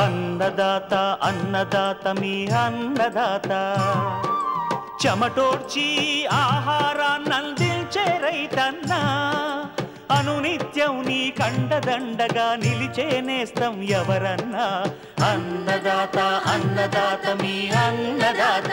అన్నదాత అన్నదాత మీ అన్నదాత చెమటోర్చి ఆహారాన్ని అందించే రైతన్నా అనునిత్యం నీ కండదండగా నిలిచే నేస్తం ఎవరన్నా అన్నదాత అన్నదాత మీ అన్నదాత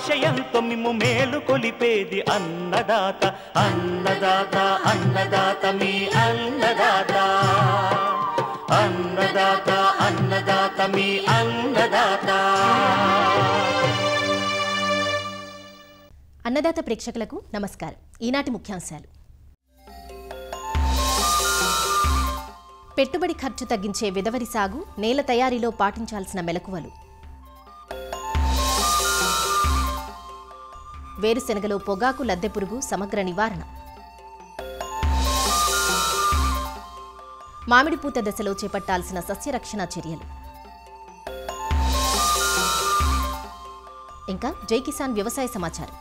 ఆశయంతో మిమ్ము మేలు కొలిపేది అన్నదాత అన్నదాత అన్నదాత మీ అన్నదాత అన్నదాత అన్నదాత మీ అన్నదాత అన్నదాత ప్రేక్షకులకు నమస్కారం ఈనాటి ముఖ్యాంశాలు పెట్టుబడి ఖర్చు తగ్గించే విధవరి సాగు నేల తయారీలో పాటించాల్సిన మెలకువలు వేరుశెనగలో పొగాకు లద్దె పురుగు సమగ్ర నివారణ మామిడి పూత దశలో చేపట్టాల్సిన సస్యరక్షణ చర్యలు ఇంకా జై కిసాన్ వ్యవసాయ సమాచారం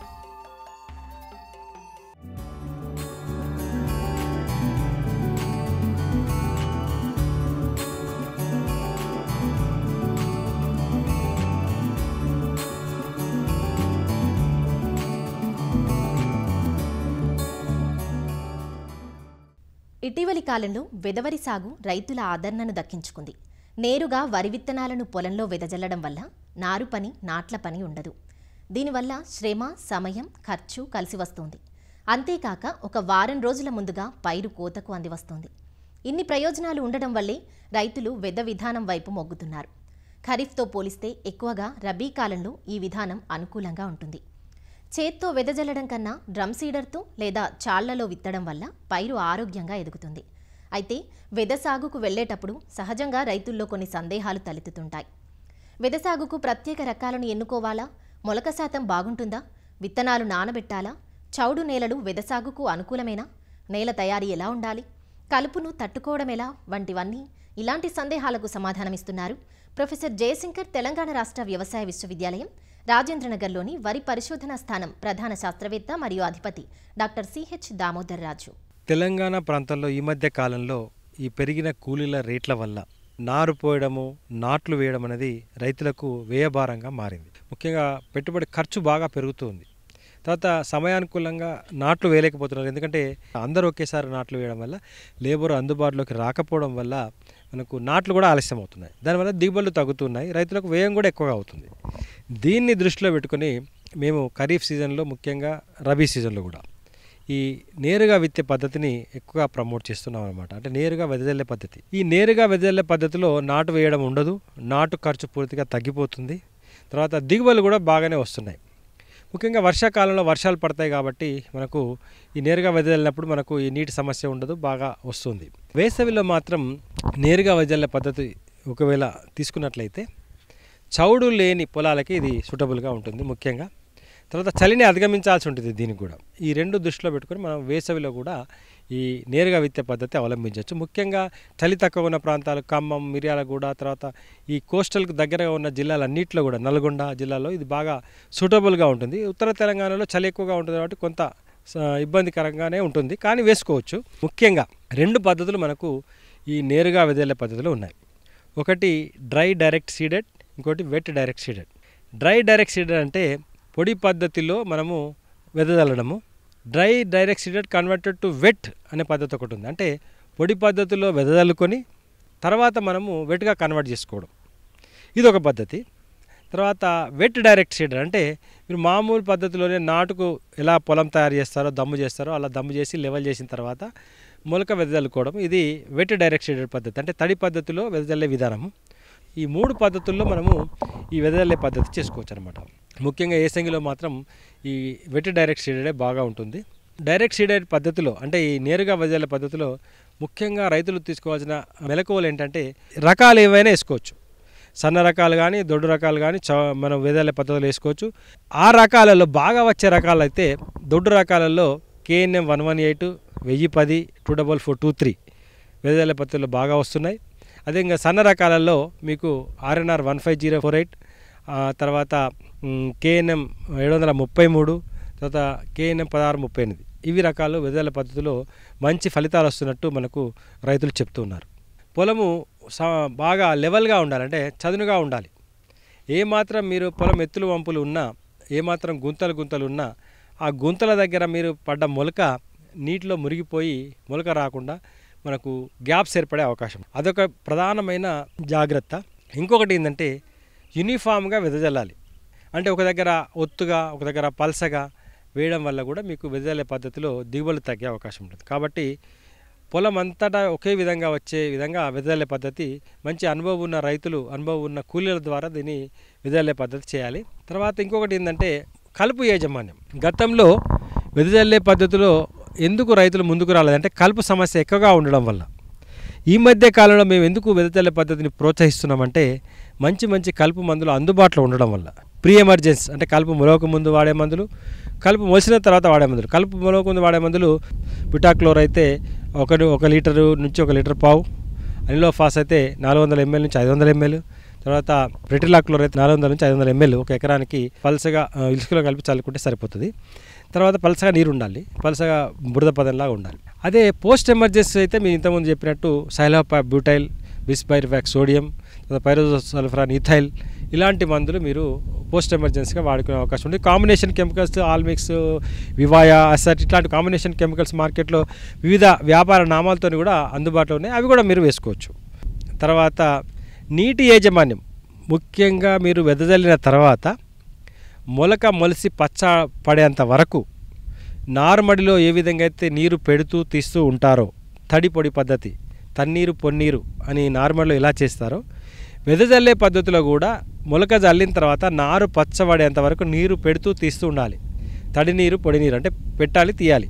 ఇటీవలి కాలంలో వెదవరి సాగు రైతుల ఆదరణను దక్కించుకుంది నేరుగా వరి విత్తనాలను పొలంలో వెదజల్లడం వల్ల నారు పని నాట్ల పని ఉండదు దీనివల్ల శ్రమ సమయం ఖర్చు కలిసి వస్తుంది అంతేకాక ఒక వారం రోజుల ముందుగా పైరు కోతకు అందివస్తుంది ఇన్ని ప్రయోజనాలు ఉండడం వల్లే రైతులు వెద విధానం వైపు మొగ్గుతున్నారు ఖరీఫ్తో పోలిస్తే ఎక్కువగా రబీ కాలంలో ఈ విధానం అనుకూలంగా ఉంటుంది చేత్తో వెదజల్లడం కన్నా డ్రమ్ సీడర్తో లేదా చాళ్లలో విత్తడం వల్ల పైరు ఆరోగ్యంగా ఎదుగుతుంది అయితే వెద సాగుకు వెళ్లేటప్పుడు సహజంగా రైతుల్లో కొన్ని సందేహాలు తలెత్తుతుంటాయి వెద సాగుకు ప్రత్యేక రకాలను ఎన్నుకోవాలా మొలక శాతం బాగుంటుందా విత్తనాలు నానబెట్టాలా చౌడు నేలలు వెద సాగుకు అనుకూలమేనా నేల తయారీ ఎలా ఉండాలి కలుపును తట్టుకోవడం ఎలా వంటివన్నీ ఇలాంటి సందేహాలకు సమాధానమిస్తున్నారు ప్రొఫెసర్ జయశంకర్ తెలంగాణ రాష్ట్ర వ్యవసాయ విశ్వవిద్యాలయం రాజేంద్రనగర్లోని వరి పరిశోధన స్థానం ప్రధాన శాస్త్రవేత్త మరియు అధిపతి డాక్టర్ సిహెచ్ దామోదర్ రాజు తెలంగాణ ప్రాంతంలో ఈ మధ్య కాలంలో ఈ పెరిగిన కూలీల రేట్ల వల్ల నారు పోయడము నాట్లు వేయడం అనేది రైతులకు వ్యయభారంగా మారింది ముఖ్యంగా పెట్టుబడి ఖర్చు బాగా పెరుగుతుంది తర్వాత సమయానుకూలంగా నాట్లు వేయలేకపోతున్నారు ఎందుకంటే అందరూ ఒకేసారి నాట్లు వేయడం వల్ల లేబర్ అందుబాటులోకి రాకపోవడం వల్ల మనకు నాట్లు కూడా ఆలస్యం అవుతున్నాయి దానివల్ల దిగుబడులు తగ్గుతున్నాయి రైతులకు వ్యయం కూడా ఎక్కువగా అవుతుంది దీన్ని దృష్టిలో పెట్టుకొని మేము ఖరీఫ్ సీజన్లో ముఖ్యంగా రబీ సీజన్లో కూడా ఈ నేరుగా విత్తే పద్ధతిని ఎక్కువగా ప్రమోట్ చేస్తున్నాం అనమాట అంటే నేరుగా వెదజల్లే పద్ధతి ఈ నేరుగా వెదజల్లే పద్ధతిలో నాటు వేయడం ఉండదు నాటు ఖర్చు పూర్తిగా తగ్గిపోతుంది తర్వాత దిగుబడులు కూడా బాగానే వస్తున్నాయి ముఖ్యంగా వర్షాకాలంలో వర్షాలు పడతాయి కాబట్టి మనకు ఈ నేరుగా వెదజల్లినప్పుడు మనకు ఈ నీటి సమస్య ఉండదు బాగా వస్తుంది వేసవిలో మాత్రం నేరుగా వెదజల్లే పద్ధతి ఒకవేళ తీసుకున్నట్లయితే చౌడు లేని పొలాలకి ఇది సూటబుల్గా ఉంటుంది ముఖ్యంగా తర్వాత చలిని అధిగమించాల్సి ఉంటుంది దీనికి కూడా ఈ రెండు దృష్టిలో పెట్టుకొని మనం వేసవిలో కూడా ఈ నేరుగా విత్తే పద్ధతి అవలంబించవచ్చు ముఖ్యంగా చలి తక్కువ ఉన్న ప్రాంతాలు ఖమ్మం మిర్యాలగూడ తర్వాత ఈ కోస్టల్కి దగ్గరగా ఉన్న జిల్లాలన్నింటిలో కూడా నల్గొండ జిల్లాలో ఇది బాగా సూటబుల్గా ఉంటుంది ఉత్తర తెలంగాణలో చలి ఎక్కువగా ఉంటుంది కాబట్టి కొంత ఇబ్బందికరంగానే ఉంటుంది కానీ వేసుకోవచ్చు ముఖ్యంగా రెండు పద్ధతులు మనకు ఈ నేరుగా వెదేలే పద్ధతులు ఉన్నాయి ఒకటి డ్రై డైరెక్ట్ సీడెడ్ ఇంకోటి wet direct seeded dry direct seeded అంటే పొడి పద్ధతిలో మనము వెదజల్లడము dry direct seeded converted to wet అనే పద్ధతి ఒకటి ఉంది అంటే పొడి పద్ధతిలో వెదజల్లుకొని తర్వాత మనము వెట్గా కన్వర్ట్ చేసుకోవడం ఇది ఒక పద్ధతి తర్వాత వెట్ డైరెక్ట్ సీడర్ అంటే మీరు మామూలు పద్ధతిలోనే నాటుకు ఎలా పొలం తయారు చేస్తారో దమ్ము చేస్తారో అలా దమ్ము చేసి లెవెల్ చేసిన తర్వాత మొలక వెదజల్లుకోవడం ఇది వెట్ డైరెక్ట్ సీడర్ పద్ధతి అంటే తడి పద్ధతిలో వెదజల్లే విధానము ఈ మూడు పద్ధతుల్లో మనము ఈ వెదజల్లే పద్ధతి చేసుకోవచ్చు అనమాట ముఖ్యంగా ఏసంగిలో మాత్రం ఈ వెట్ డైరెక్ట్ సీడెడే బాగా ఉంటుంది డైరెక్ట్ సీడెడ్ పద్ధతిలో అంటే ఈ నేరుగా వెదజల్లే పద్ధతిలో ముఖ్యంగా రైతులు తీసుకోవాల్సిన మెలకువలు ఏంటంటే రకాలు ఏవైనా వేసుకోవచ్చు సన్న రకాలు కానీ దొడ్డు రకాలు కానీ చ మనం వేదాల పద్ధతులు వేసుకోవచ్చు ఆ రకాలలో బాగా వచ్చే రకాలు అయితే దొడ్డు రకాలలో కేఎన్ఎం వన్ వన్ ఎయిట్ వెయ్యి పది two double four two three వేదాల పద్ధతులు బాగా వస్తున్నాయి అదే ఇంకా సన్న రకాలలో మీకు RNR one five zero four eight తర్వాత కేఎన్ఎం ఏడు వందల ముప్పై మూడు తర్వాత కేఎన్ఎం పదహారు ముప్పై ఎనిమిది ఇవి రకాలు వెదల పద్ధతిలో మంచి ఫలితాలు వస్తున్నట్టు మనకు రైతులు చెప్తున్నారు పొలము బాగా లెవెల్గా ఉండాలంటే చదునుగా ఉండాలి ఏమాత్రం మీరు పొలం ఎత్తులు వంపులు ఉన్నా ఏమాత్రం గుంతలు గుంతలు ఉన్నా ఆ గుంతల దగ్గర మీరు పడ్డ మొలక నీటిలో మురిగిపోయి మొలక రాకుండా మనకు గ్యాప్స్ ఏర్పడే అవకాశం అదొక ప్రధానమైన జాగ్రత్త ఇంకొకటి ఏంటంటే యూనిఫామ్గా విదజల్లాలి అంటే ఒక దగ్గర ఒత్తుగా ఒక దగ్గర పల్సగా వేయడం వల్ల కూడా మీకు విదజల్లే పద్ధతిలో దిగుబడులు తగ్గే అవకాశం ఉంటుంది కాబట్టి పొలం అంతటా ఒకే విధంగా వచ్చే విధంగా విదజల్లే పద్ధతి మంచి అనుభవం ఉన్న రైతులు అనుభవం ఉన్న కూలీల ద్వారా దీన్ని విదజల్లే పద్ధతి చేయాలి తర్వాత ఇంకొకటి ఏంటంటే కలుపు యాజమాన్యం గతంలో విదజల్లే పద్ధతిలో ఎందుకు రైతులు ముందుకు రాలేదంటే కలుపు సమస్య ఎక్కువగా ఉండడం వల్ల ఈ మధ్య కాలంలో మేము ఎందుకు వెదజల్లే పద్ధతిని ప్రోత్సహిస్తున్నామంటే మంచి మంచి కలుపు మందులు అందుబాటులో ఉండడం వల్ల ప్రీ ఎమర్జెన్స్ అంటే కలుపు మొలవక ముందు వాడే మందులు కలుపు మొలిసిన తర్వాత వాడే మందులు కలుపు మొలవక ముందు వాడే మందులు బిటాక్లోర్ అయితే ఒక ఒక లీటరు నుంచి ఒక లీటర్ పావు అనిలోఫాస్ అయితే నాలుగు వందల ఎంఎల్ నుంచి ఐదు వందల ఎంఎల్ తర్వాత రెటిలాక్లోర్ అయితే నాలుగు వందల నుంచి ఐదు వందల ఎంఎల్ ఒక ఎకరానికి పల్సగా ఇసుకలో కలిపి చల్లుకుంటే సరిపోతుంది తర్వాత పలసగా నీరు ఉండాలి పలసగా బురద పదంలాగా ఉండాలి అదే పోస్ట్ ఎమర్జెన్సీ అయితే మీరు ఇంతకుముందు చెప్పినట్టు cyhalofop butyl bispyribac sodium pyrazosulfuron ethyl ఇలాంటి మందులు మీరు పోస్ట్ ఎమర్జెన్సీగా వాడుకునే అవకాశం ఉంది కాంబినేషన్ కెమికల్స్ ఆల్మిక్స్ వివాయ అసట్ ఇట్లాంటి కాంబినేషన్ కెమికల్స్ మార్కెట్లో వివిధ వ్యాపార నామాలతో కూడా అందుబాటులో ఉన్నాయి అవి కూడా మీరు వేసుకోవచ్చు తర్వాత నీటి యాజమాన్యం ముఖ్యంగా మీరు వెదజల్లిన తర్వాత మొలక మొలిసి పచ్చ పడేంత వరకు నారుమడిలో ఏ విధంగా అయితే నీరు పెడుతూ తీస్తూ ఉంటారో తడి పొడి పద్ధతి తన్నీరు పొన్నీరు అని నారుమడిలో ఎలా చేస్తారో వెదజల్లే పద్ధతిలో కూడా మొలక జల్లిన తర్వాత నారు పచ్చబడేంత వరకు నీరు పెడుతూ తీస్తూ ఉండాలి తడి నీరు పొడి నీరు అంటే పెట్టాలి తీయాలి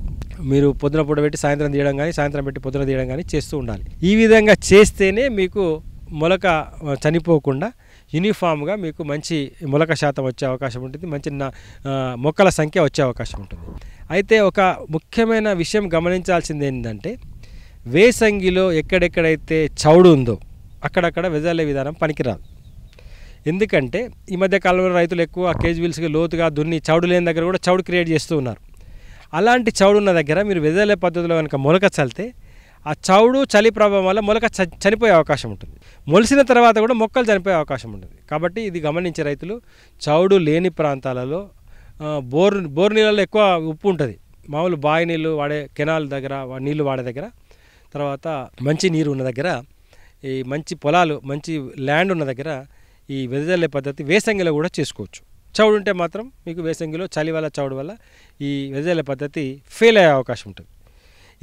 మీరు పొద్దున పూట పెట్టి సాయంత్రం తీయడం కానీ సాయంత్రం పెట్టి పొద్దున తీయడం కానీ చేస్తూ ఉండాలి ఈ విధంగా చేస్తేనే మీకు మొలక చనిపోకుండా యూనిఫామ్గా మీకు మంచి మొలక శాతం వచ్చే అవకాశం ఉంటుంది మంచి మొక్కల సంఖ్య వచ్చే అవకాశం ఉంటుంది అయితే ఒక ముఖ్యమైన విషయం గమనించాల్సింది ఏంటంటే వేసంగిలో ఎక్కడెక్కడైతే చౌడు ఉందో అక్కడక్కడ వెజలే విధానం పనికిరాదు ఎందుకంటే ఈ మధ్య కాలంలో రైతులు ఎక్కువ కేజీవీల్స్కి లోతుగా దున్ని చౌడు లేని దగ్గర కూడా చౌడు క్రియేట్ చేస్తూ ఉన్నారు అలాంటి చౌడు ఉన్న దగ్గర మీరు వెదలే పద్ధతిలో కనుక మొలక చల్లితే ఆ చౌడు చలి ప్రభావం వల్ల మొలక చనిపోయే అవకాశం ఉంటుంది మొలిసిన తర్వాత కూడా మొక్కలు చనిపోయే అవకాశం ఉంటుంది కాబట్టి ఇది గమనించే రైతులు చౌడు లేని ప్రాంతాలలో బోర్ బోర్ నీళ్ళలో ఎక్కువ ఉప్పు ఉంటుంది మామూలు బావి నీళ్ళు వాడే కెనాల్ దగ్గర నీళ్ళు వాడే దగ్గర తర్వాత మంచి నీరు ఉన్న దగ్గర ఈ మంచి పొలాలు మంచి ల్యాండ్ ఉన్న దగ్గర ఈ వెదజల్లే పద్ధతి వేసంగిలో కూడా చేసుకోవచ్చు చౌడు ఉంటే మాత్రం మీకు వేసంగిలో చలి వల్ల చౌడు వల్ల ఈ వెదజల్లే పద్ధతి ఫెయిల్ అయ్యే అవకాశం ఉంటుంది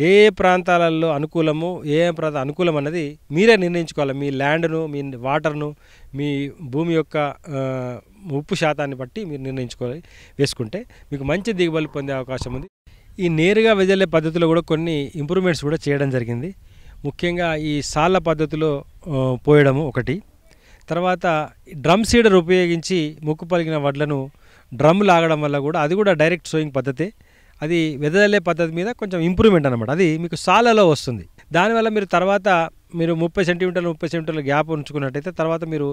ఏ ఏ ప్రాంతాలలో అనుకూలము ఏ ఏ ప్రాంత అనుకూలం అన్నది మీరే నిర్ణయించుకోవాలి మీ ల్యాండ్ను మీ వాటర్ను మీ భూమి యొక్క ఉప్పు శాతాన్ని బట్టి మీరు నిర్ణయించుకోవాలి వేసుకుంటే మీకు మంచి దిగుబడులు పొందే అవకాశం ఉంది ఈ నేరుగా వెదలే పద్ధతిలో కూడా కొన్ని ఇంప్రూవ్మెంట్స్ కూడా చేయడం జరిగింది ముఖ్యంగా ఈ సాళ్ళ పద్ధతిలో పోయడము ఒకటి తర్వాత డ్రమ్ సీడర్ ఉపయోగించి ముక్కు పలిగిన వడ్లను డ్రమ్ లాగడం వల్ల కూడా అది కూడా డైరెక్ట్ సోయింగ్ పద్ధతి అది వెదజల్లే పద్ధతి మీద కొంచెం ఇంప్రూవ్మెంట్ అనమాట అది మీకు సాలలో వస్తుంది దానివల్ల మీరు తర్వాత మీరు ముప్పై సెంటీమీటర్లు ముప్పై సెంటీమీటర్లు గ్యాప్ ఉంచుకున్నట్టయితే తర్వాత మీరు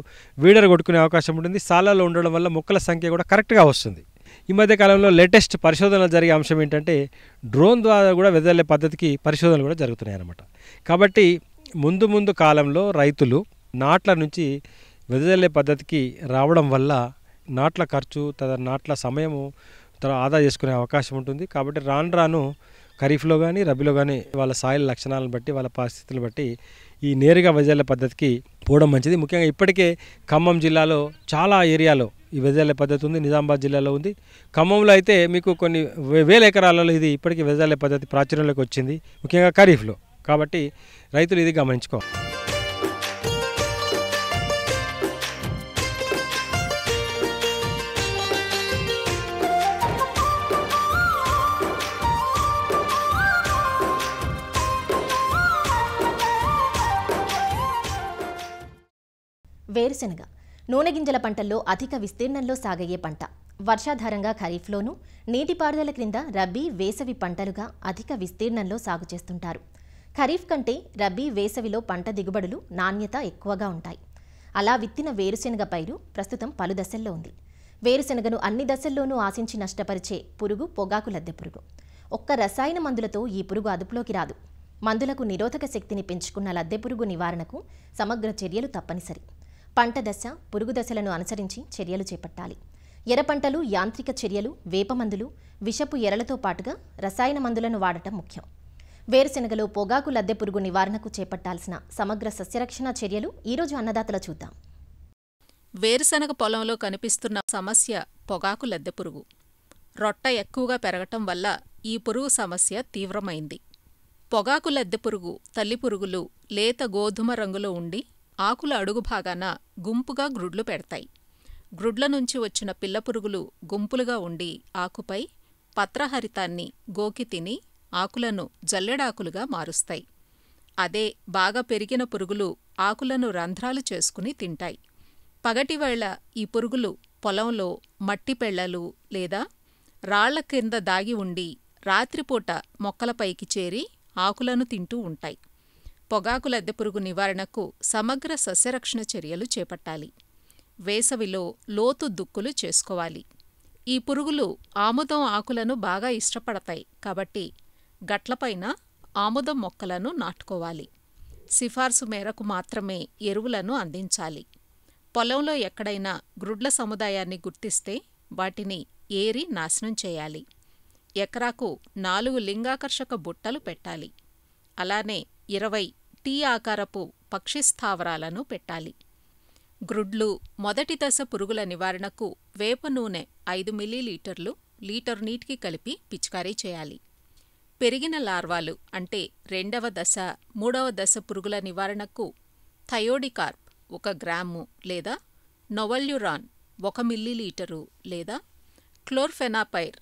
వీడర్ కొట్టుకునే అవకాశం ఉంటుంది సాలలో ఉండడం వల్ల మొక్కల సంఖ్య కూడా కరెక్ట్గా వస్తుంది ఈ మధ్య కాలంలో లేటెస్ట్ పరిశోధనలు జరిగే అంశం ఏంటంటే డ్రోన్ ద్వారా కూడా వెదజల్లే పద్ధతికి పరిశోధనలు కూడా జరుగుతున్నాయి అనమాట కాబట్టి ముందు ముందు కాలంలో రైతులు నాట్ల నుంచి వెదజల్లే పద్ధతికి రావడం వల్ల నాట్ల ఖర్చు తద నాట్ల సమయము తర్వాత ఆదా చేసుకునే అవకాశం ఉంటుంది కాబట్టి రాను రాను ఖరీఫ్లో కానీ రబీలో కానీ వాళ్ళ సాయిల్ లక్షణాలను బట్టి వాళ్ళ పరిస్థితులను బట్టి ఈ నేరుగా వైజాల్య పద్ధతికి పోవడం మంచిది ముఖ్యంగా ఇప్పటికే ఖమ్మం జిల్లాలో చాలా ఏరియాలో ఈ వైజాల్య పద్ధతి ఉంది నిజామాబాద్ జిల్లాలో ఉంది ఖమ్మంలో అయితే మీకు కొన్ని వేల ఎకరాలలో ఇది ఇప్పటికీ వైజాల్య పద్ధతి ప్రాచుర్యంలోకి వచ్చింది ముఖ్యంగా ఖరీఫ్లో కాబట్టి రైతులు ఇది గమనించుకోవాలి వేరుశెనగ నూనె గింజల పంటల్లో అధిక విస్తీర్ణంలో సాగయ్యే పంట వర్షాధారంగా ఖరీఫ్లోనూ నీటిపారుదల క్రింద రబీ వేసవి పంటలుగా అధిక విస్తీర్ణంలో సాగు చేస్తుంటారు ఖరీఫ్ కంటే రబీ వేసవిలో పంట దిగుబడులు నాణ్యత ఎక్కువగా ఉంటాయి అలా విత్తిన వేరుశెనగ పైరు ప్రస్తుతం పలు దశల్లో ఉంది వేరుశెనగను అన్ని దశల్లోనూ ఆశించి నష్టపరిచే పురుగు పొగాకు లద్దె పురుగు ఒక్క రసాయన మందులతో ఈ పురుగు అదుపులోకి రాదు మందులకు నిరోధక శక్తిని పెంచుకున్న లద్దె పురుగు నివారణకు సమగ్ర చర్యలు తప్పనిసరి పంట దశ పురుగు దశలను అనుసరించి చర్యలు చేపట్టాలి ఎర పంటలు యాంత్రిక చర్యలు వేపమందులు విషపు ఎరలతో పాటుగా రసాయన మందులను వాడటం ముఖ్యం వేరుశెనగలో పొగాకు లద్దె పురుగు నివారణకు చేపట్టాల్సిన సమగ్ర సస్యరక్షణ చర్యలు ఈరోజు అన్నదాతల చూద్దాం వేరుశెనగ పొలంలో కనిపిస్తున్న సమస్య పొగాకు లద్దె పురుగు రొట్ట ఎక్కువగా పెరగటం వల్ల ఈ పురుగు సమస్య తీవ్రమైంది పొగాకు లద్దె పురుగు తల్లి పురుగులు లేత గోధుమ రంగులో ఉండి ఆకుల అడుగు భాగాన గుంపుగా గ్రుడ్లు పెడతాయి గ్రుడ్ల నుంచి వచ్చిన పిల్లపురుగులు గుంపులుగా ఉండి ఆకుపై పత్రహరితాన్ని గోకి తిని ఆకులను జల్లెడాకులుగా మారుస్తాయి అదే బాగా పెరిగిన పురుగులు ఆకులను రంధ్రాలు చేసుకుని తింటాయి పగటివేళ ఈ పురుగులు పొలంలో మట్టి పెళ్లలు లేదా రాళ్ల కింద దాగి ఉండి రాత్రిపూట మొక్కలపైకి చేరి ఆకులను తింటూ ఉంటాయి పొగాకు లద్దెపురుగు నివారణకు సమగ్ర సస్యరక్షణ చర్యలు చేపట్టాలి వేసవిలో లోతు దుక్కులు చేసుకోవాలి ఈ పురుగులు ఆముదం ఆకులను బాగా ఇష్టపడతాయి కాబట్టి గట్లపైన ఆముదం మొక్కలను నాటుకోవాలి సిఫార్సు మేరకు మాత్రమే ఎరువులను అందించాలి పొలంలో ఎక్కడైనా గ్రుడ్ల సముదాయాన్ని గుర్తిస్తే వాటిని ఏరి నాశనం చేయాలి ఎకరాకు నాలుగు లింగాకర్షక బుట్టలు పెట్టాలి అలానే ఇరవై టీ ఆకారపు పక్షి స్థావరాలను పెట్టాలి గ్రుడ్లు మొదటి దశ పురుగుల నివారణకు వేప నూనె ఐదు మిల్లీలీటర్లు లీటర్ నీటికి కలిపి పిచికారీ చేయాలి పెరిగిన లార్వాలు అంటే రెండవ దశ మూడవ దశ పురుగుల నివారణకు థయోడికార్ప్ ఒక గ్రాము లేదా నొవల్యురాన్ ఒక మిల్లీలీటరు లేదా క్లోర్ఫెనాపైర్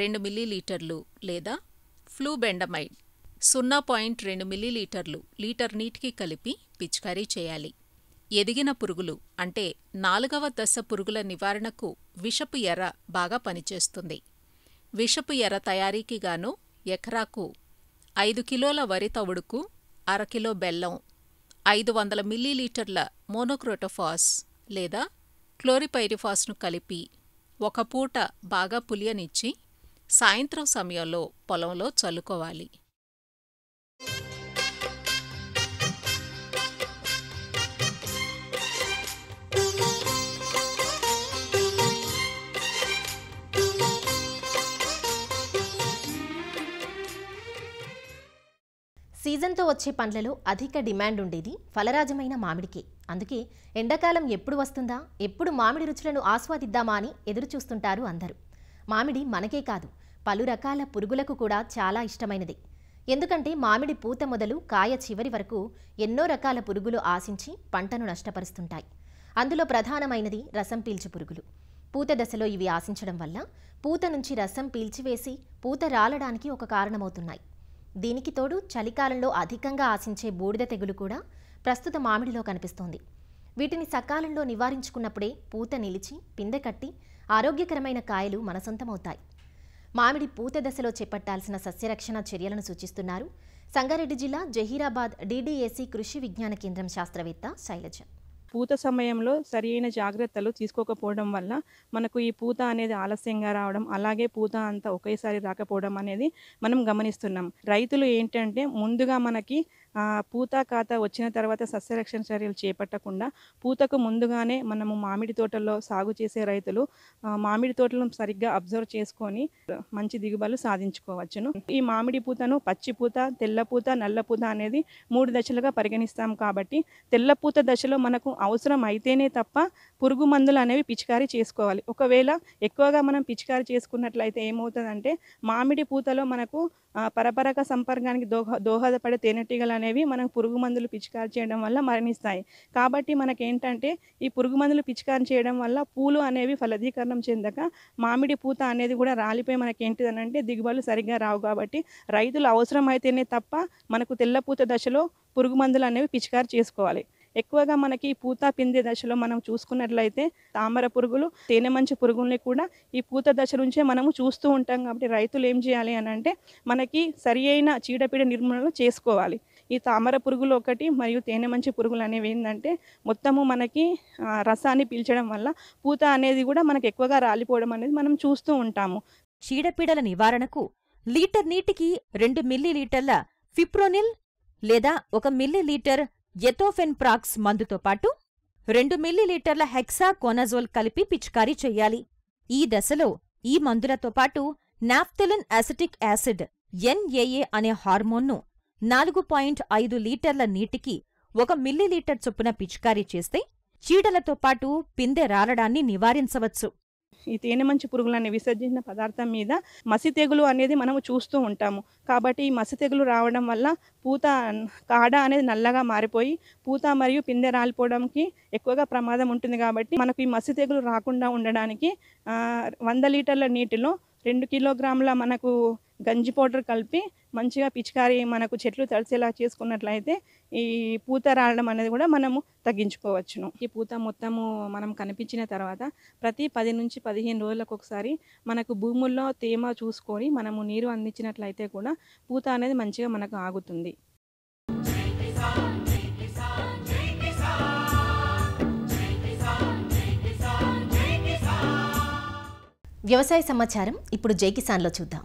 రెండు మిల్లీలీటర్లు లేదా ఫ్లూబెండమైడ్ సున్నా పాయింట్ రెండు మిల్లీలీటర్లు లీటర్ నీటికి కలిపి పిచికారీ చేయాలి ఎదిగిన పురుగులు అంటే నాలుగవ దశ పురుగుల నివారణకు విషపు ఎర్ర బాగా పనిచేస్తుంది విషపు ఎర్ర తయారీకి గాను ఎకరాకు ఐదు కిలోల వరి తవుడుకు అరకిలో బెల్లం ఐదు వందల మిల్లీలీటర్ల మోనోక్రోటోఫాస్ లేదా క్లోరిపైరిఫాస్ను కలిపి ఒక పూట బాగా పులియనిచ్చి సాయంత్రం సమయంలో పొలంలో చల్లుకోవాలి సీజన్తో వచ్చే పండ్లలో అధిక డిమాండ్ ఉండేది ఫలరాజమైన మామిడికే అందుకే ఎండాకాలం ఎప్పుడు వస్తుందా ఎప్పుడు మామిడి రుచులను ఆస్వాదిద్దామా అని ఎదురుచూస్తుంటారు అందరూ మామిడి మనకే కాదు పలు రకాల పురుగులకు కూడా చాలా ఇష్టమైనది ఎందుకంటే మామిడి పూత మొదలు కాయ చివరి వరకు ఎన్నో రకాల పురుగులు ఆశించి పంటను నష్టపరుస్తుంటాయి అందులో ప్రధానమైనది రసం పీల్చు పురుగులు పూత దశలో ఇవి ఆశించడం వల్ల పూత నుంచి రసం పీల్చివేసి పూత రాలడానికి ఒక కారణమవుతున్నాయి దీనికి తోడు చలికాలంలో అధికంగా ఆశించే బూడిద తెగులు కూడా ప్రస్తుత మామిడిలో కనిపిస్తోంది వీటిని సకాలంలో నివారించుకున్నప్పుడే పూత నిలిచి పిందె కట్టి ఆరోగ్యకరమైన కాయలు మనసొంతమవుతాయి మామిడి పూత దశలో చేపట్టాల్సిన సస్యరక్షణ చర్యలను సూచిస్తున్నారు సంగారెడ్డి జిల్లా జహీరాబాద్ డీడీఏసీ కృషి విజ్ఞాన కేంద్రం శాస్త్రవేత్త శైలజ పూత సమయంలో సరైన జాగ్రత్తలు తీసుకోకపోవడం వల్ల మనకు ఈ పూత అనేది ఆలస్యంగా రావడం అలాగే పూత అంతా ఒకేసారి రాకపోవడం అనేది మనం గమనిస్తున్నాం రైతులు ఏంటంటే ముందుగా మనకి పూత ఖాతా వచ్చిన తర్వాత సస్యరక్షణ చర్యలు చేపట్టకుండా పూతకు ముందుగానే మనము మామిడి తోటల్లో సాగు చేసే రైతులు మామిడి తోటలను సరిగ్గా అబ్జర్వ్ చేసుకొని మంచి దిగుబడులు సాధించుకోవచ్చును ఈ మామిడి పూతను పచ్చి పూత తెల్ల పూత నల్ల పూత అనేది మూడు దశలుగా పరిగణిస్తాం కాబట్టి తెల్ల పూత దశలో మనకు అవసరం అయితేనే తప్ప పురుగు మందులు అనేవి పిచికారీ చేసుకోవాలి ఒకవేళ ఎక్కువగా మనం పిచికారీ చేసుకున్నట్లయితే ఏమవుతుందంటే మామిడి పూతలో మనకు పరపరక సంపర్కానికి దోహ దోహదపడే తేనెటీగలు అనేవి మనం పురుగు మందులు పిచికారి చేయడం వల్ల మరణిస్తాయి కాబట్టి మనకేంటంటే ఈ పురుగు మందులు పిచికారి చేయడం వల్ల పూలు అనేవి ఫలదీకరణం చెందక మామిడి పూత అనేది కూడా రాలిపోయి అంటే దిగుబడులు సరిగ్గా రావు కాబట్టి రైతులు అవసరం అయితేనే తప్ప మనకు తెల్లపూత దశలో పురుగు మందులు అనేవి పిచికారి చేసుకోవాలి ఎక్కువగా మనకి పూత పిందే దశలో మనం చూసుకున్నట్లయితే తామర పురుగులు తేనె మంచి పురుగుల్ని కూడా ఈ పూత దశ నుంచే మనము చూస్తూ ఉంటాం కాబట్టి రైతులు ఏం చేయాలి అని అంటే మనకి సరి అయిన చీడపీడ నిర్మూలన చేసుకోవాలి ఈ తామర పురుగులు ఒకటి మరియు తేనె మంచి పురుగులు అనేవి ఏంటంటే మొత్తము మనకి రసాన్ని పీల్చడం వల్ల పూత అనేది కూడా మనకు ఎక్కువగా రాలిపోవడం అనేది మనం చూస్తూ ఉంటాము చీడపీడల నివారణకు లీటర్ నీటికి రెండు మిల్లీలీటర్ల ఫిప్రోనిల్ లేదా ఒక మిల్లీలీటర్ ఎథోఫెన్ ప్రాక్స్ మందుతో పాటు రెండు మిల్లీలీటర్ల హెక్సా కోనజోల్ కలిపి పిచికారీ చేయాలి ఈ దశలో ఈ మందులతో పాటు నాప్తెలిన్ అసిటిక్ యాసిడ్ ఎన్ఏఏ అనే హార్మోన్ను నాలుగు పాయింట్ ఐదు లీటర్ల నీటికి ఒక మిల్లీలీటర్ చొప్పున పిచికారీ చేస్తే చీడలతో పాటు పిందె రాలడాన్ని నివారించవచ్చు ఈ తేనె మంచి పురుగులని విసర్జించిన పదార్థం మీద మసి తెగులు అనేది మనము చూస్తూ ఉంటాము కాబట్టి ఈ మసి తెగులు రావడం వల్ల పూత కాడ అనేది నల్లగా మారిపోయి పూత మరియు పిందె రాలిపోవడానికి ఎక్కువగా ప్రమాదం ఉంటుంది కాబట్టి మనకు ఈ మసి తెగులు రాకుండా ఉండడానికి వంద లీటర్ల నీటిలో రెండు కిలోగ్రాముల మనకు గంజి పౌడర్ కలిపి మంచిగా పిచికారి మనకు చెట్లు తడిసేలా చేసుకున్నట్లయితే ఈ పూత రావడం అనేది కూడా మనము తగ్గించుకోవచ్చును ఈ పూత మొత్తము మనం కనిపించిన తర్వాత ప్రతి పది నుంచి పదిహేను రోజులకు ఒకసారి మనకు భూముల్లో తేమ చూసుకొని మనము నీరు అందించినట్లయితే కూడా పూత అనేది మంచిగా మనకు ఆగుతుంది వ్యవసాయ సమాచారం ఇప్పుడు జై కిసాన్లో చూద్దాం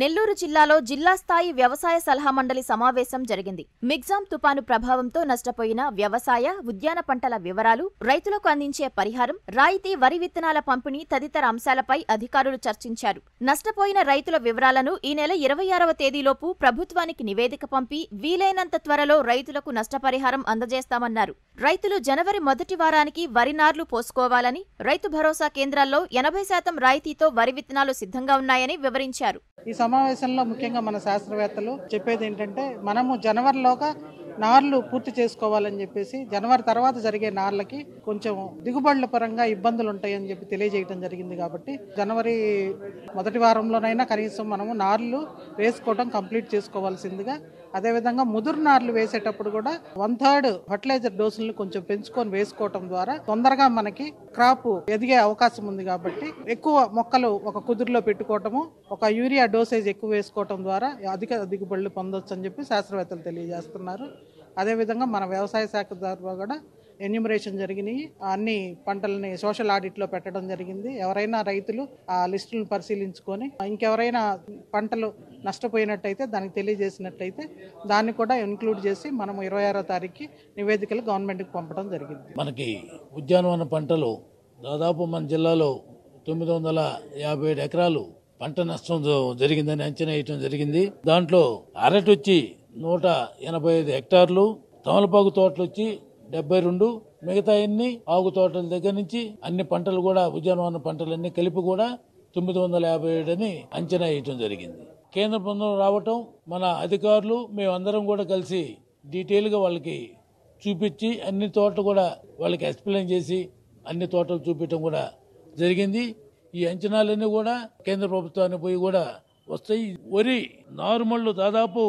నెల్లూరు జిల్లాలో జిల్లా స్థాయి వ్యవసాయ సలహా మండలి సమావేశం జరిగింది మిగ్జాం తుపాను ప్రభావంతో నష్టపోయిన వ్యవసాయ ఉద్యాన పంటల వివరాలు రైతులకు అందించే పరిహారం రాయితీ వరి విత్తనాల పంపిణీ తదితర అంశాలపై అధికారులు చర్చించారు నష్టపోయిన రైతుల వివరాలను ఈ నెల ఇరవై ఆరవ తేదీలోపు ప్రభుత్వానికి నివేదిక పంపి వీలైనంత త్వరలో రైతులకు నష్టపరిహారం అందజేస్తామన్నారు రైతులు జనవరి మొదటి వారానికి వరి నార్లు పోసుకోవాలని రైతు భరోసా కేంద్రాల్లో ఎనభై శాతం రాయితీతో వరి విత్తనాలు సిద్ధంగా ఉన్నాయని వివరించారు సమావేశంలో ముఖ్యంగా మన శాస్త్రవేత్తలు చెప్పేది ఏంటంటే మనము జనవరిలోగా నార్లు పూర్తి చేసుకోవాలని చెప్పేసి జనవరి తర్వాత జరిగే నార్లకి కొంచెం దిగుబడుల పరంగా ఇబ్బందులు ఉంటాయని చెప్పి తెలియజేయడం జరిగింది కాబట్టి జనవరి మొదటి వారంలోనైనా కనీసం మనము నార్లు వేసుకోవడం కంప్లీట్ చేసుకోవాల్సిందిగా అదేవిధంగా ముదురునార్లు వేసేటప్పుడు కూడా వన్ థర్డ్ ఫర్టిలైజర్ డోసులను కొంచెం పెంచుకొని వేసుకోవటం ద్వారా తొందరగా మనకి క్రాప్ ఎదిగే అవకాశం ఉంది కాబట్టి ఎక్కువ మొక్కలు ఒక కుదురులో పెట్టుకోవటము ఒక యూరియా డోసేజ్ ఎక్కువ వేసుకోవటం ద్వారా అధిక దిగుబడులు పొందొచ్చు అని చెప్పి శాస్త్రవేత్తలు తెలియజేస్తున్నారు అదేవిధంగా మన వ్యవసాయ శాఖ ద్వారా కూడా ఎన్యూమరేషన్ జరిగినాయి అన్ని పంటలని సోషల్ ఆడిట్లో పెట్టడం జరిగింది ఎవరైనా రైతులు ఆ లిస్టులను పరిశీలించుకొని ఇంకెవరైనా పంటలు నష్టపోయినట్టయితే దానికి తెలియజేసినట్టయితే దాన్ని కూడా ఇన్క్లూడ్ చేసి మనం ఇరవై ఆరో తారీఖుకి నివేదికలు గవర్నమెంట్కి పంపడం జరిగింది మనకి ఉద్యానవన పంటలు దాదాపు మన జిల్లాలో తొమ్మిది వందల యాభై ఏడు ఎకరాలు పంట నష్టం జరిగిందని అంచనా వేయటం జరిగింది దాంట్లో అరటి వచ్చి నూట ఎనభై ఐదు హెక్టార్లు తమలపాకు తోటలు వచ్చి డెబ్బై రెండు మిగతా అన్ని ఆగు తోటల దగ్గర నుంచి అన్ని పంటలు కూడా ఉద్యానవన పంటలన్నీ కలిపి కూడా తొమ్మిది వందల యాభై ఏడని అంచనా వేయటం జరిగింది కేంద్ర బృందం రావటం మన అధికారులు మేమందరం కూడా కలిసి డీటెయిల్గా వాళ్ళకి చూపించి అన్ని తోటలు కూడా వాళ్ళకి ఎక్స్ప్లెయిన్ చేసి అన్ని తోటలు చూపించడం కూడా జరిగింది ఈ అంచనాలన్నీ కూడా కేంద్ర ప్రభుత్వానికి పోయి కూడా వస్తాయి వరి నారుమళ్ళు దాదాపు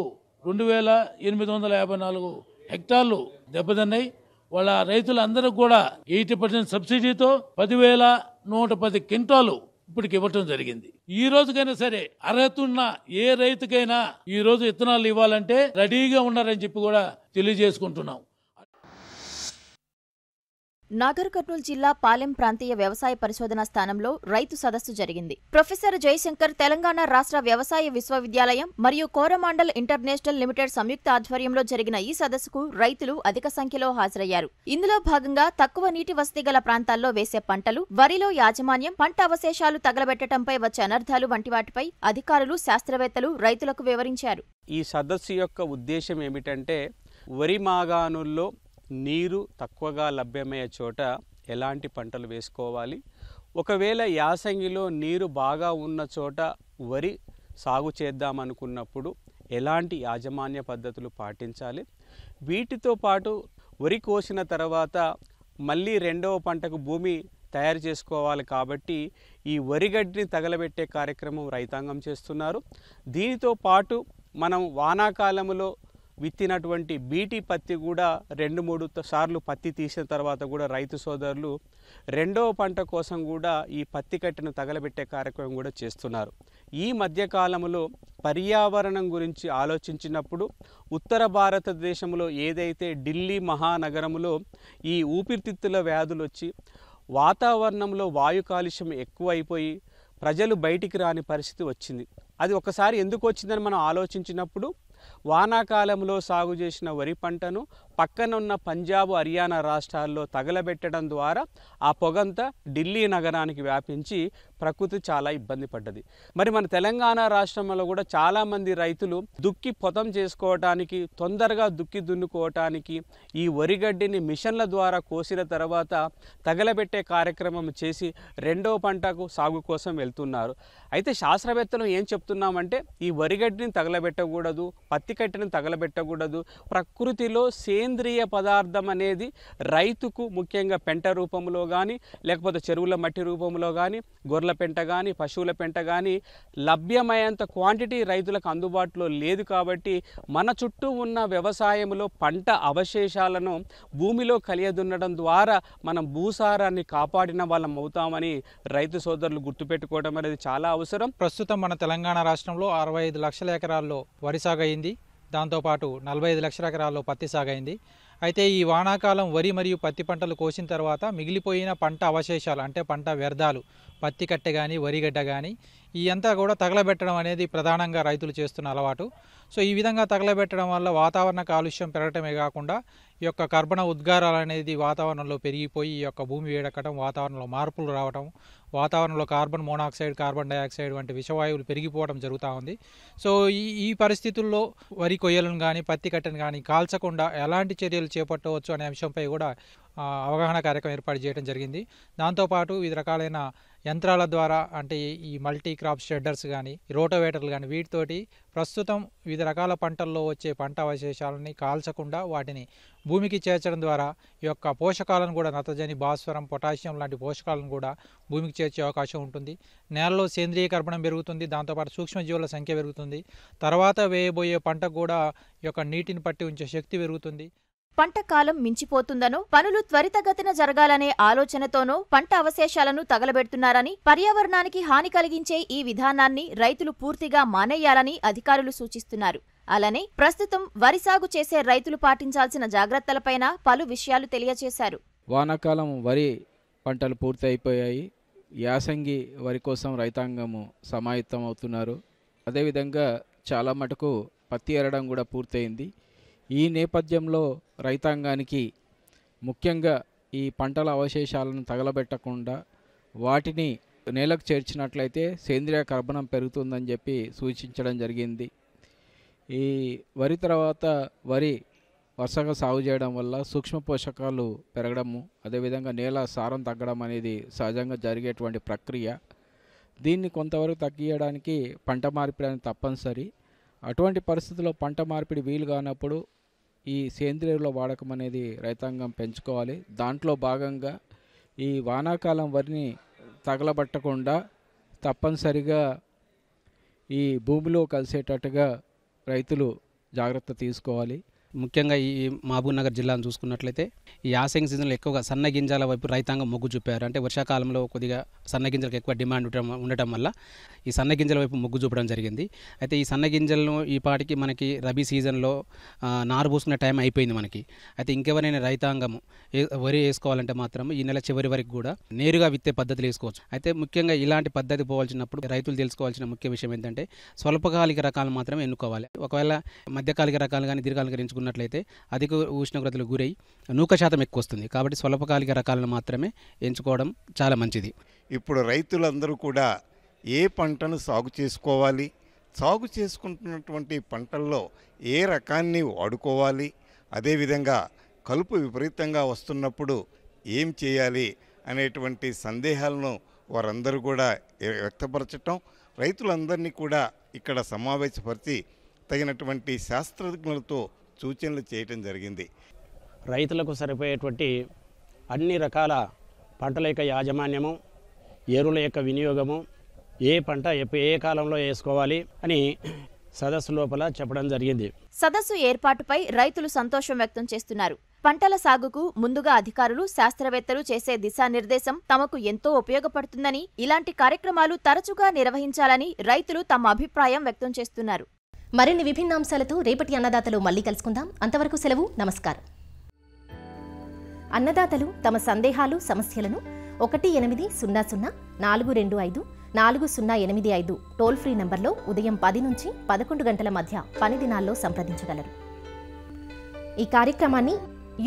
రెండు వేల ఎనిమిది వందల యాభై నాలుగు హెక్టార్లు దెబ్బతిన్నాయి వాళ్ళ రైతులందరూ కూడా ఎయిటీ పర్సెంట్ సబ్సిడీతో పదివేల నూట పది క్వింటాలు ఇప్పటికి ఇవ్వటం జరిగింది ఈ రోజుకైనా సరే అర్హత ఉన్న ఏ రైతుకైనా ఈ రోజు విత్తనాలు ఇవ్వాలంటే రెడీగా ఉన్నారని చెప్పి కూడా తెలియజేసుకుంటున్నాం నాగర్ కర్నూలు జిల్లా పాలెం ప్రాంతీయ వ్యవసాయ పరిశోధన స్థానంలో రైతు సదస్సు జరిగింది ప్రొఫెసర్ జయశంకర్ తెలంగాణ రాష్ట్ర వ్యవసాయ విశ్వవిద్యాలయం మరియు కోరమాండల్ ఇంటర్నేషనల్ లిమిటెడ్ సంయుక్త ఆధ్వర్యంలో జరిగిన ఈ సదస్సుకు రైతులు అధిక సంఖ్యలో హాజరయ్యారు ఇందులో భాగంగా తక్కువ నీటి వసతి గల ప్రాంతాల్లో వేసే పంటలు వరిలో యాజమాన్యం పంట అవశేషాలు తగలబెట్టడంపై వచ్చే అనర్ధాలు వంటి వాటిపై అధికారులు శాస్త్రవేత్తలు రైతులకు వివరించారు ఈ సదస్సు యొక్క ఉద్దేశం ఏమిటంటే వరి మాగాణుల్లో నీరు తక్కువగా లభ్యమయ్యే చోట ఎలాంటి పంటలు వేసుకోవాలి ఒకవేళ యాసంగిలో నీరు బాగా ఉన్న చోట వరి సాగు చేద్దామనుకున్నప్పుడు ఎలాంటి యాజమాన్య పద్ధతులు పాటించాలి వీటితో పాటు వరి కోసిన తర్వాత మళ్ళీ రెండవ పంటకు భూమి తయారు చేసుకోవాలి కాబట్టి ఈ వరిగడ్డిని తగలబెట్టే కార్యక్రమం రైతాంగం చేస్తున్నారు దీనితో పాటు మనం వానాకాలంలో విత్తినటువంటి బీటీ పత్తి కూడా రెండు మూడు సార్లు పత్తి తీసిన తర్వాత కూడా రైతు సోదరులు రెండవ పంట కోసం కూడా ఈ పత్తి కట్టెను తగలబెట్టే కార్యక్రమం కూడా చేస్తున్నారు ఈ మధ్యకాలంలో పర్యావరణం గురించి ఆలోచించినప్పుడు ఉత్తర భారతదేశంలో ఏదైతే ఢిల్లీ మహానగరంలో ఈ ఊపిరితిత్తుల వ్యాధులు వచ్చి వాతావరణంలో వాయు కాలుష్యం ఎక్కువైపోయి ప్రజలు బయటికి రాని పరిస్థితి వచ్చింది అది ఒకసారి ఎందుకు వచ్చిందని మనం ఆలోచించినప్పుడు వానాకాలంలో సాగు చేసిన వరి పంటను పక్కనున్న పంజాబ్ హర్యానా రాష్ట్రాల్లో తగలబెట్టడం ద్వారా ఆ పొగంతా ఢిల్లీ నగరానికి వ్యాపించి ప్రకృతి చాలా ఇబ్బంది పడ్డది మరి మన తెలంగాణ రాష్ట్రంలో కూడా చాలామంది రైతులు దుక్కి పొతం చేసుకోవటానికి తొందరగా దుక్కి దున్నుకోవటానికి ఈ వరిగడ్డిని మిషన్ల ద్వారా కోసిన తర్వాత తగలబెట్టే కార్యక్రమం చేసి రెండో పంటకు సాగు కోసం వెళ్తున్నారు అయితే శాస్త్రవేత్తలు ఏం చెప్తున్నామంటే ఈ వరిగడ్డిని తగలబెట్టకూడదు పత్తి మట్టికట్టను తగలబెట్టకూడదు ప్రకృతిలో సేంద్రియ పదార్థం అనేది రైతుకు ముఖ్యంగా పెంట రూపంలో కానీ లేకపోతే చెరువుల మట్టి రూపంలో కానీ గొర్రెల పెంట కానీ పశువుల పెంట కానీ లభ్యమయ్యేంత క్వాంటిటీ రైతులకు అందుబాటులో లేదు కాబట్టి మన చుట్టూ ఉన్న వ్యవసాయంలో పంట అవశేషాలను భూమిలో కలియదున్నడం ద్వారా మనం భూసారాన్ని కాపాడిన వాళ్ళం అవుతామని రైతు సోదరులు గుర్తుపెట్టుకోవడం అనేది చాలా అవసరం ప్రస్తుతం మన తెలంగాణ రాష్ట్రంలో అరవై ఐదు లక్షల ఎకరాల్లో వరి సాగు అయింది దాంతోపాటు నలభై ఐదు లక్షల ఎకరాల్లో పత్తి సాగైంది అయితే ఈ వానాకాలం వరి మరియు పత్తి పంటలు కోసిన తర్వాత మిగిలిపోయిన పంట అవశేషాలు అంటే పంట వ్యర్థాలు పత్తి కట్టె కానీ వరి గడ్డ కానీ ఈ అంతా కూడా తగలబెట్టడం అనేది ప్రధానంగా రైతులు చేస్తున్న అలవాటు సో ఈ విధంగా తగలబెట్టడం వల్ల వాతావరణ కాలుష్యం పెరగటమే కాకుండా ఈ యొక్క కర్బన ఉద్గారాలు అనేది వాతావరణంలో పెరిగిపోయి ఈ యొక్క భూమి వేడక్కడం వాతావరణంలో మార్పులు రావడం వాతావరణంలో కార్బన్ మోనాక్సైడ్ కార్బన్ డైఆక్సైడ్ వంటి విషవాయువులు పెరిగిపోవడం జరుగుతూ ఉంది సో ఈ ఈ పరిస్థితుల్లో వరి కొయ్యలను కానీ పత్తి కట్టను కానీ కాల్చకుండా ఎలాంటి చర్యలు చేపట్టవచ్చు అనే అంశంపై కూడా అవగాహన కార్యక్రమం ఏర్పాటు చేయడం జరిగింది దాంతోపాటు వివిధ రకాలైన యంత్రాల ద్వారా అంటే ఈ మల్టీ క్రాప్ షెడ్డర్స్ కానీ రోటోవేటర్లు కానీ వీటితోటి ప్రస్తుతం వివిధ రకాల పంటల్లో వచ్చే పంట అవశేషాలని కాల్చకుండా వాటిని భూమికి చేర్చడం ద్వారా ఈ యొక్క పోషకాలను కూడా నత్రజని భాస్వరం పొటాషియం లాంటి పోషకాలను కూడా భూమికి చేర్చే అవకాశం ఉంటుంది నేలలో కర్పణం పెరుగుతుంది దాంతోపాటు సూక్ష్మజీవుల సంఖ్య పెరుగుతుంది తర్వాత వేయబోయే పంటకు కూడా ఈ యొక్క నీటిని పట్టి ఉంచే శక్తి పెరుగుతుంది పంట కాలం మించిపోతుందనో పనులు త్వరితగతిన జరగాలనే ఆలోచనతోనో పంట అవశేషాలను తగలబెడుతున్నారని పర్యావరణానికి హాని కలిగించే ఈ విధానాన్ని రైతులు పూర్తిగా మానేయాలని అధికారులు సూచిస్తున్నారు అలానే ప్రస్తుతం వరి సాగు చేసే రైతులు పాటించాల్సిన జాగ్రత్తలపైన పలు విషయాలు తెలియజేశారు వానాకాలం వరి పంటలు పూర్తి అయిపోయాయి యాసంగి వరి కోసం రైతాంగము సమాయత్తం అవుతున్నారు అదేవిధంగా చాలా మటుకు పత్తి ఎరడం కూడా పూర్తయింది ఈ నేపథ్యంలో రైతాంగానికి ముఖ్యంగా ఈ పంటల అవశేషాలను తగలబెట్టకుండా వాటిని నేలకు చేర్చినట్లయితే సేంద్రియ కర్బనం పెరుగుతుందని చెప్పి సూచించడం జరిగింది ఈ వరి తర్వాత వరి వరుసగా సాగు చేయడం వల్ల సూక్ష్మ పోషకాలు పెరగడము అదేవిధంగా నేల సారం తగ్గడం అనేది సహజంగా జరిగేటువంటి ప్రక్రియ దీన్ని కొంతవరకు తగ్గియడానికి పంట మార్పిడి అనేది తప్పనిసరి అటువంటి పరిస్థితుల్లో పంట మార్పిడి వీలు కానప్పుడు ఈ ఎరువుల వాడకం అనేది రైతాంగం పెంచుకోవాలి దాంట్లో భాగంగా ఈ వానాకాలం వరిని తగలబట్టకుండా తప్పనిసరిగా ఈ భూమిలో కలిసేటట్టుగా రైతులు జాగ్రత్త తీసుకోవాలి ముఖ్యంగా ఈ మహబూబ్నగర్ జిల్లాను చూసుకున్నట్లయితే ఈ యాసంగి సీజన్లో ఎక్కువగా సన్న గింజల వైపు రైతాంగం మొగ్గు చూపారు అంటే వర్షాకాలంలో కొద్దిగా సన్న గింజలకు ఎక్కువ డిమాండ్ ఉండటం ఉండటం వల్ల ఈ సన్న గింజల వైపు మొగ్గు చూపడం జరిగింది అయితే ఈ సన్న గింజలను ఈ పాటికి మనకి రబీ సీజన్లో నారు పోసుకునే టైం అయిపోయింది మనకి అయితే ఇంకెవరైనా రైతాంగము వరి వేసుకోవాలంటే మాత్రం ఈ నెల చివరి వరకు కూడా నేరుగా విత్తే పద్ధతులు వేసుకోవచ్చు అయితే ముఖ్యంగా ఇలాంటి పద్ధతి పోవాల్సినప్పుడు రైతులు తెలుసుకోవాల్సిన ముఖ్య విషయం ఏంటంటే స్వల్పకాలిక రకాలు మాత్రమే ఎన్నుకోవాలి ఒకవేళ మధ్యకాలిక రకాలు కానీ దీర్ఘకాలిక ఎంచుకున్న ఉన్నట్లయితే అధిక ఉష్ణోగ్రతలు గురై నూక శాతం ఎక్కువ వస్తుంది కాబట్టి స్వల్పకాలిక రకాలను మాత్రమే ఎంచుకోవడం చాలా మంచిది ఇప్పుడు రైతులందరూ కూడా ఏ పంటను సాగు చేసుకోవాలి సాగు చేసుకుంటున్నటువంటి పంటల్లో ఏ రకాన్ని వాడుకోవాలి అదేవిధంగా కలుపు విపరీతంగా వస్తున్నప్పుడు ఏం చేయాలి అనేటువంటి సందేహాలను వారందరూ కూడా వ్యక్తపరచటం రైతులందరినీ కూడా ఇక్కడ సమావేశపరిచి తగినటువంటి శాస్త్రజ్ఞులతో సూచనలు చేయటం జరిగింది రైతులకు సరిపోయేటువంటి అన్ని రకాల పంటల యొక్క యాజమాన్యము ఎరువుల యొక్క వినియోగము ఏ పంట ఏ కాలంలో వేసుకోవాలి అని సదస్సు లోపల చెప్పడం జరిగింది సదస్సు ఏర్పాటుపై రైతులు సంతోషం వ్యక్తం చేస్తున్నారు పంటల సాగుకు ముందుగా అధికారులు శాస్త్రవేత్తలు చేసే దిశానిర్దేశం తమకు ఎంతో ఉపయోగపడుతుందని ఇలాంటి కార్యక్రమాలు తరచుగా నిర్వహించాలని రైతులు తమ అభిప్రాయం వ్యక్తం చేస్తున్నారు మరిన్ని విభిన్న అంశాలతో రేపటి అన్నదాతలు మళ్ళీ కలుసుకుందాం అంతవరకు సెలవు నమస్కారం అన్నదాతలు తమ సందేహాలు సమస్యలను ఒకటి ఎనిమిది సున్నా సున్నా నాలుగు రెండు ఐదు నాలుగు సున్నా ఎనిమిది ఐదు టోల్ ఫ్రీ నంబర్లో ఉదయం పది నుంచి పదకొండు గంటల మధ్య పని దినాల్లో సంప్రదించగలరు ఈ కార్యక్రమాన్ని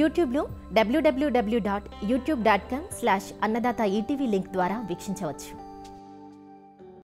యూట్యూబ్లో WWW dot YouTube dot com slash Annadata ETV link ద్వారా వీక్షించవచ్చు